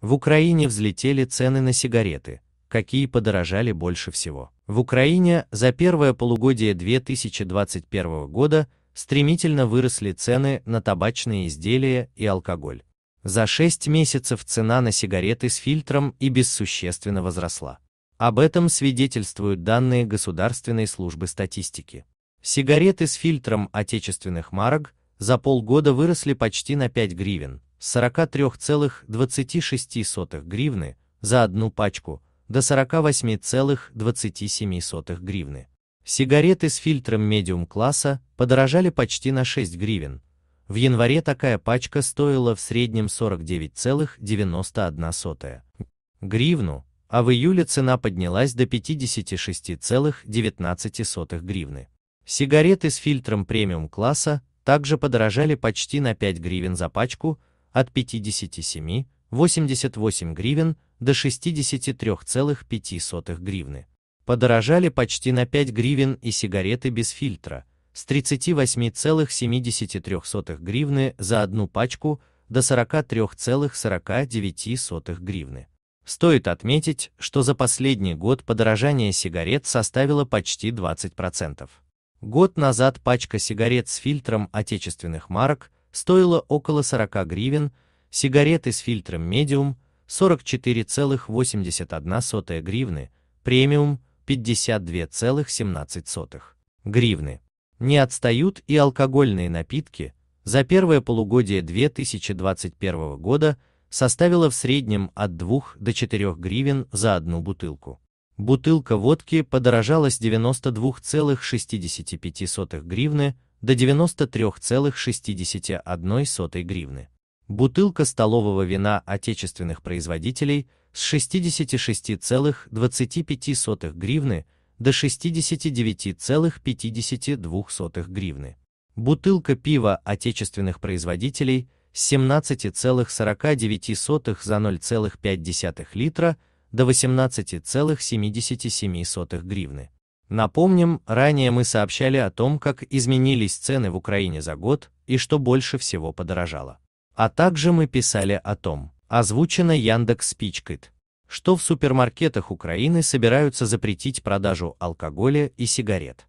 В Украине взлетели цены на сигареты, какие подорожали больше всего. В Украине за первое полугодие 2021 года стремительно выросли цены на табачные изделия и алкоголь. За 6 месяцев цена на сигареты с фильтром и без существенно возросла. Об этом свидетельствуют данные Государственной службы статистики. Сигареты с фильтром отечественных марок за полгода выросли почти на 5 гривен, 43,26 гривны за одну пачку до 48,27 гривны. Сигареты с фильтром медиум-класса подорожали почти на 6 гривен. В январе такая пачка стоила в среднем 49,91 гривну, а в июле цена поднялась до 56,19 гривны. Сигареты с фильтром премиум-класса также подорожали почти на 5 гривен за пачку от 57,88 гривен до 63,5 гривны. Подорожали почти на 5 гривен и сигареты без фильтра, с 38,73 гривны за одну пачку до 43,49 гривны. Стоит отметить, что за последний год подорожание сигарет составило почти 20%. Год назад пачка сигарет с фильтром отечественных марок – стоила около 40 гривен, сигареты с фильтром медиум 44,81 гривны, премиум 52,17 гривны. Не отстают и алкогольные напитки. За первое полугодие 2021 года составило в среднем от 2 до 4 гривен за одну бутылку. Бутылка водки подорожала с 92,65 гривны до 93,61 гривны. Бутылка столового вина отечественных производителей с 66,25 гривны до 69,52 гривны. Бутылка пива отечественных производителей с 17,49 за 0,5 литра до 18,77 гривны. Напомним, ранее мы сообщали о том, как изменились цены в Украине за год и что больше всего подорожало. А также мы писали о том, озвучено Яндекс Спичкит, что в супермаркетах Украины собираются запретить продажу алкоголя и сигарет.